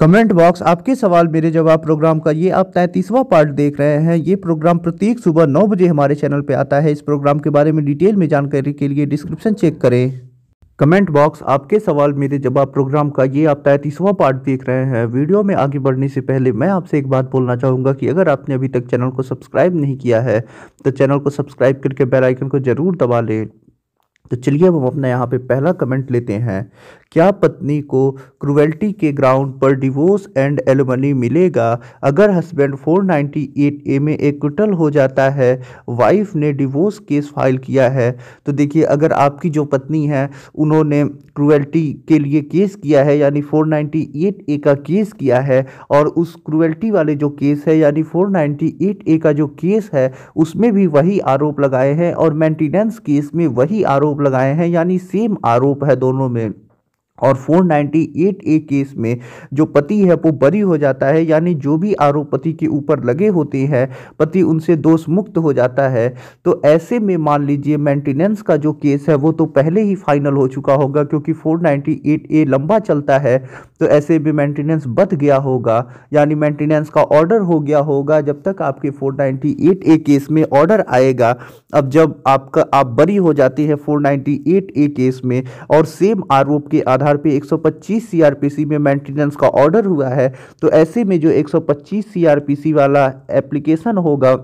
comment box आपके सवाल मेरे जवाब प्रोग्राम का ये आप तैंतीसवां पार्ट देख रहे हैं ये प्रोग्राम प्रत्येक सुबह नौ बजे हमारे चैनल पे आता है इस प्रोग्राम के बारे में डिटेल में जानकारी के लिए डिस्क्रिप्शन चेक करें कमेंट बॉक्स आपके सवाल मेरे जवाब प्रोग्राम का ये आप तैंतीसवां पार्ट देख रहे हैं वीडियो में आगे बढ़ने से पहले मैं आपसे एक बात बोलना चाहूँगा कि अगर आपने अभी तक चैनल को सब्सक्राइब नहीं किया है तो चैनल को सब्सक्राइब करके बेलाइकन को ज़रूर दबा लें तो चलिए अब हम अपना यहाँ पे पहला कमेंट लेते हैं क्या पत्नी को क्रुवेल्टी के ग्राउंड पर डिवोर्स एंड एलमनी मिलेगा अगर हस्बैंड 498 ए में एक्विटल हो जाता है वाइफ ने डिवोर्स केस फाइल किया है तो देखिए अगर आपकी जो पत्नी है उन्होंने क्रुवेल्टी के लिए केस किया है यानी 498 ए का केस किया है और उस क्रुवेल्टी वाले जो केस है यानी 498 ए का जो केस है उसमें भी वही आरोप लगाए हैं और मेंटेनेंस केस में वही आरोप लगाए हैं यानी सेम आरोप है दोनों में और 498 ए केस में जो पति है वो बरी हो जाता है यानी जो भी आरोप पति के ऊपर लगे होते हैं पति उनसे दोष मुक्त हो जाता है तो ऐसे में मान लीजिए मेंटेनेंस का जो केस है वो तो पहले ही फाइनल हो चुका होगा क्योंकि 498 ए लंबा चलता है तो ऐसे में मेंटेनेंस बद गया होगा यानी मेंटेनेंस का ऑर्डर हो गया होगा जब तक आपके फोर ए केस में ऑर्डर आएगा अब जब आपका आप बरी हो जाती है फोर ए केस में और सेम आरोप के आधार आधार पे 125 सीआरपीसी में मेंटेनेंस का ऑर्डर हुआ है तो ऐसे में जो 125 सीआरपीसी वाला एप्लीकेशन होगा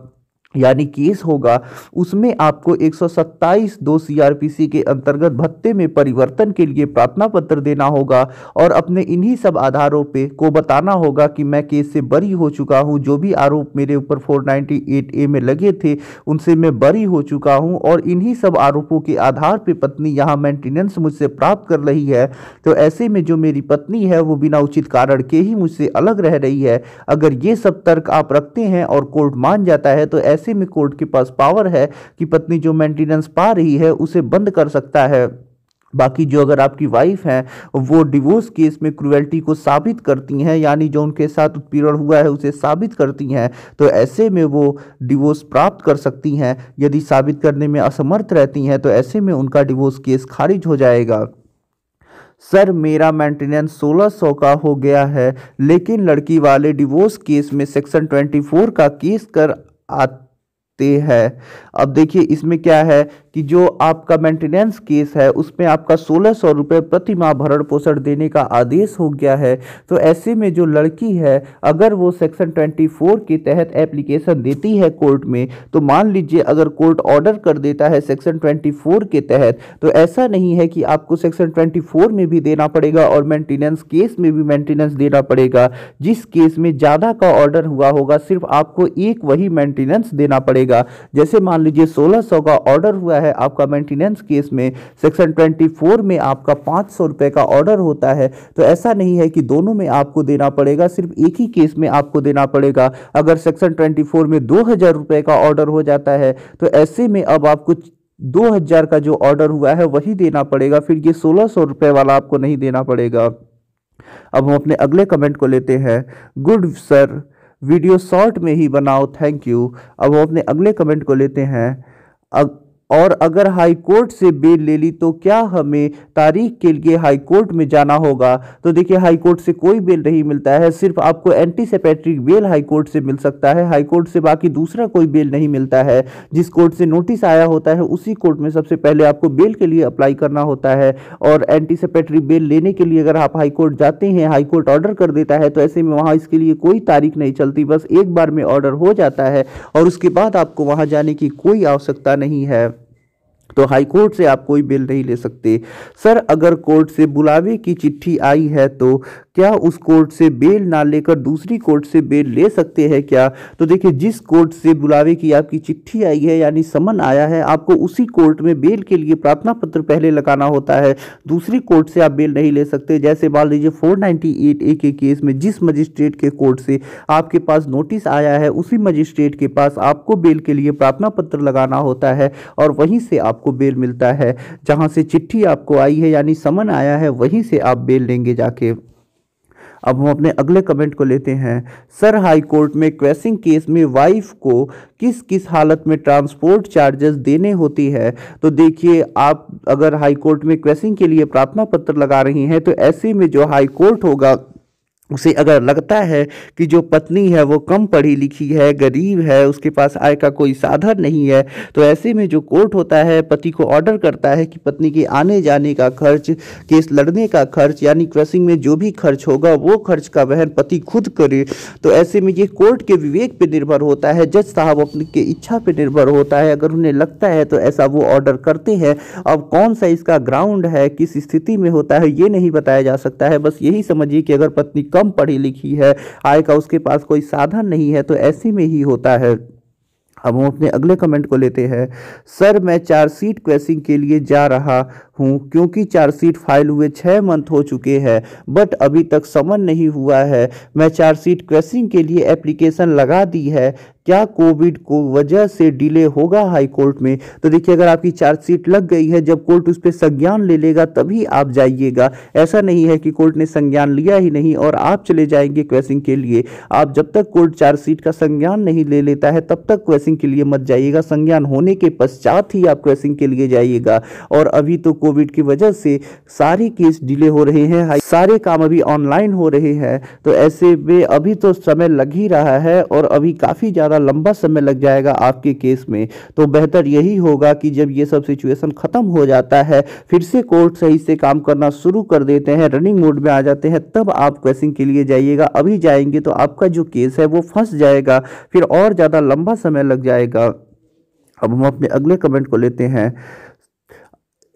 यानी केस होगा उसमें आपको 127 दो सीआरपीसी के अंतर्गत भत्ते में परिवर्तन के लिए प्रार्थना पत्र देना होगा और अपने इन्हीं सब आधारों पे को बताना होगा कि मैं केस से बरी हो चुका हूँ जो भी आरोप मेरे ऊपर 498 ए में लगे थे उनसे मैं बरी हो चुका हूँ और इन्हीं सब आरोपों के आधार पर पत्नी यहाँ मेंटेनेंस मुझसे प्राप्त कर रही है तो ऐसे में जो मेरी पत्नी है वो बिना उचित कारण के ही मुझसे अलग रह रही है अगर ये सब तर्क आप रखते हैं और कोर्ट मान जाता है तो ऐसे ऐसे में कोर्ट के पास पावर है कि पत्नी जो मेंटेनेंस पा रही है उसे बंद कर सकता है बाकी जो अगर आपकी वाइफ हैं वो डिवोर्स केस में क्रुएल्टी को साबित करती हैं यानी जो उनके साथ उत्पीड़न हुआ है उसे साबित करती हैं तो ऐसे में वो डिवोर्स प्राप्त कर सकती हैं यदि साबित करने में असमर्थ रहती हैं तो ऐसे में उनका डिवोर्स केस खारिज हो जाएगा सर मेरा मेंटेनेंस सोलह सौ का हो गया है लेकिन लड़की वाले डिवोर्स केस में सेक्शन ट्वेंटी का केस कर आ, सकते हैं अब देखिए इसमें क्या है कि जो आपका मेंटेनेंस केस है उसमें आपका सोलह सौ रुपये प्रति माह भरण पोषण देने का आदेश हो गया है तो ऐसे में जो लड़की है अगर वो सेक्शन ट्वेंटी फोर के तहत एप्लीकेशन देती है कोर्ट में तो मान लीजिए अगर कोर्ट ऑर्डर कर देता है सेक्शन ट्वेंटी फोर के तहत तो ऐसा नहीं है कि आपको सेक्शन ट्वेंटी फोर में भी देना पड़ेगा और मेंटेनेंस केस में भी मैंटेनेंस देना पड़ेगा जिस केस में ज़्यादा का ऑर्डर हुआ होगा सिर्फ आपको एक वही मेंटेनेंस देना पड़ेगा मिलेगा जैसे मान लीजिए 1600 का ऑर्डर हुआ है आपका मेंटेनेंस केस में सेक्शन 24 में आपका पाँच सौ का ऑर्डर होता है तो ऐसा नहीं है कि दोनों में आपको देना पड़ेगा सिर्फ एक ही केस में आपको देना पड़ेगा अगर सेक्शन 24 में दो हज़ार का ऑर्डर हो जाता है तो ऐसे में अब आपको दो हज़ार का जो ऑर्डर हुआ है वही देना पड़ेगा फिर ये सोलह सौ रुपये वाला आपको नहीं देना पड़ेगा अब हम अपने अगले कमेंट को लेते हैं गुड सर वीडियो शॉर्ट में ही बनाओ थैंक यू अब हम अपने अगले कमेंट को लेते हैं अग और अगर हाई कोर्ट से बेल ले ली तो क्या हमें तारीख के लिए हाई कोर्ट में जाना होगा तो देखिए हाई कोर्ट से कोई बेल नहीं मिलता है सिर्फ आपको एंटीसेपेट्रिक बेल हाई कोर्ट से मिल सकता है हाई कोर्ट से बाकी दूसरा कोई बेल नहीं मिलता है जिस कोर्ट से नोटिस आया होता है उसी कोर्ट में सबसे पहले आपको बेल के लिए अप्लाई करना होता है और सेपेट्रिक बेल लेने के लिए अगर आप हाई कोर्ट जाते हैं हाई कोर्ट ऑर्डर कर देता है तो ऐसे में वहाँ इसके लिए कोई तारीख नहीं चलती बस एक बार में ऑर्डर हो जाता है और उसके बाद आपको वहाँ जाने की कोई आवश्यकता नहीं है तो हाई कोर्ट से आप कोई बेल नहीं ले सकते सर अगर कोर्ट से बुलावे की चिट्ठी आई है तो क्या उस कोर्ट से बेल ना लेकर दूसरी कोर्ट से बेल ले सकते हैं क्या तो देखिए जिस कोर्ट से बुलावे की आपकी चिट्ठी आई है यानी समन आया है आपको उसी कोर्ट में बेल के लिए प्रार्थना पत्र पहले लगाना होता है दूसरी कोर्ट से आप बेल नहीं ले सकते जैसे मान लीजिए फोर ए के केस में जिस मजिस्ट्रेट के कोर्ट से आपके पास नोटिस आया है उसी मजिस्ट्रेट के पास आपको बेल के लिए प्रार्थना पत्र लगाना होता है और वहीं से आपको बेल मिलता है जहाँ से चिट्ठी आपको आई है यानी समन आया है वहीं से आप बेल लेंगे जाके अब हम अपने अगले कमेंट को लेते हैं सर हाई कोर्ट में क्वेसिंग केस में वाइफ को किस किस हालत में ट्रांसपोर्ट चार्जेस देने होती है तो देखिए आप अगर हाई कोर्ट में क्वेसिंग के लिए प्रार्थना पत्र लगा रही हैं तो ऐसे में जो हाई कोर्ट होगा उसे अगर लगता है कि जो पत्नी है वो कम पढ़ी लिखी है गरीब है उसके पास आय का कोई साधन नहीं है तो ऐसे में जो कोर्ट होता है पति को ऑर्डर करता है कि पत्नी के आने जाने का खर्च केस लड़ने का खर्च यानी क्रसिंग में जो भी खर्च होगा वो खर्च का वहन पति खुद करे तो ऐसे में ये कोर्ट के विवेक पर निर्भर होता है जज साहब अपनी के इच्छा पर निर्भर होता है अगर उन्हें लगता है तो ऐसा वो ऑर्डर करते हैं अब कौन सा इसका ग्राउंड है किस स्थिति में होता है ये नहीं बताया जा सकता है बस यही समझिए कि अगर पत्नी कम पढ़ी लिखी है आय का उसके पास कोई साधन नहीं है तो ऐसे में ही होता है अब हम अपने अगले कमेंट को लेते हैं सर मैं चार्जशीट क्वेश्चन के लिए जा रहा हूँ क्योंकि चार्जशीट फाइल हुए छः मंथ हो चुके हैं बट अभी तक समन नहीं हुआ है मैं चार्जशीट क्वेश्चिंग के लिए एप्लीकेशन लगा दी है क्या कोविड को वजह से डिले होगा हाई कोर्ट में तो देखिए अगर आपकी चार्जशीट लग गई है जब कोर्ट उस पर संज्ञान ले लेगा तभी आप जाइएगा ऐसा नहीं है कि कोर्ट ने संज्ञान लिया ही नहीं और आप चले जाएंगे क्वेश्चन के लिए आप जब तक कोर्ट चार्जशीट का संज्ञान नहीं ले लेता है तब तक क्वेश्चन के लिए मत जाइएगा संज्ञान होने के पश्चात ही आप क्वेश्चन के लिए जाइएगा और अभी तो कोविड की वजह से सारे केस डिले हो रहे हैं सारे काम अभी ऑनलाइन हो रहे हैं तो ऐसे में अभी तो समय लग ही रहा है और अभी काफ़ी ज़्यादा लंबा समय लग जाएगा आपके केस में तो बेहतर यही होगा कि जब ये सब सिचुएशन ख़त्म हो जाता है फिर से कोर्ट सही से काम करना शुरू कर देते हैं रनिंग मोड में आ जाते हैं तब आप क्वेश्चन के लिए जाइएगा अभी जाएंगे तो आपका जो केस है वो फंस जाएगा फिर और ज़्यादा लंबा समय लग जाएगा अब हम अपने अगले कमेंट को लेते हैं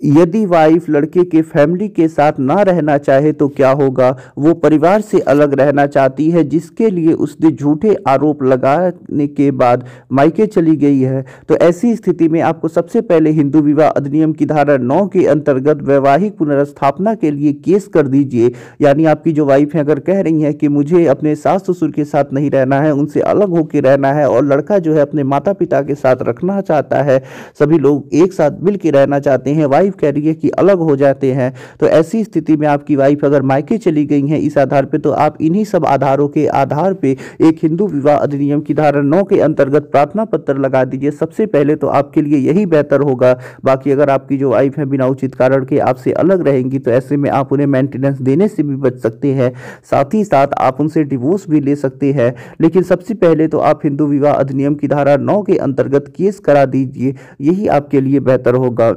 यदि वाइफ लड़के के फैमिली के साथ ना रहना चाहे तो क्या होगा वो परिवार से अलग रहना चाहती है जिसके लिए उसने झूठे आरोप लगाने के बाद मायके चली गई है तो ऐसी स्थिति में आपको सबसे पहले हिंदू विवाह अधिनियम की धारा नौ के अंतर्गत वैवाहिक पुनर्स्थापना के लिए केस कर दीजिए यानी आपकी जो वाइफ है अगर कह रही है कि मुझे अपने सास ससुर के साथ नहीं रहना है उनसे अलग होकर रहना है और लड़का जो है अपने माता पिता के साथ रखना चाहता है सभी लोग एक साथ मिल के रहना चाहते हैं वाइफ वाइफ कह रही है कि अलग हो जाते हैं तो ऐसी स्थिति में आपकी वाइफ अगर मायके चली गई हैं इस आधार पर तो आप इन्हीं सब आधारों के आधार पर एक हिंदू विवाह अधिनियम की धारा नौ के अंतर्गत प्रार्थना पत्र लगा दीजिए सबसे पहले तो आपके लिए यही बेहतर होगा बाकी अगर आपकी जो वाइफ है बिना उचित कारण के आपसे अलग रहेंगी तो ऐसे में आप उन्हें मेंटेनेंस देने से भी बच सकते हैं साथ ही साथ आप उनसे डिवोर्स भी ले सकते हैं लेकिन सबसे पहले तो आप हिंदू विवाह अधिनियम की धारा नौ के अंतर्गत केस करा दीजिए यही आपके लिए बेहतर होगा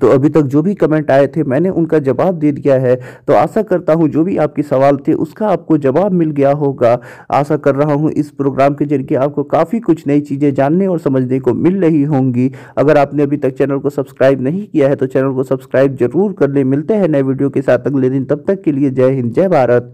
तो अभी तक जो भी कमेंट आए थे मैंने उनका जवाब दे दिया है तो आशा करता हूँ जो भी आपके सवाल थे उसका आपको जवाब मिल गया होगा आशा कर रहा हूँ इस प्रोग्राम के जरिए आपको काफ़ी कुछ नई चीज़ें जानने और समझने को मिल रही होंगी अगर आपने अभी तक चैनल को सब्सक्राइब नहीं किया है तो चैनल को सब्सक्राइब जरूर कर ले मिलते हैं नए वीडियो के साथ अगले दिन तब तक के लिए जय हिंद जय भारत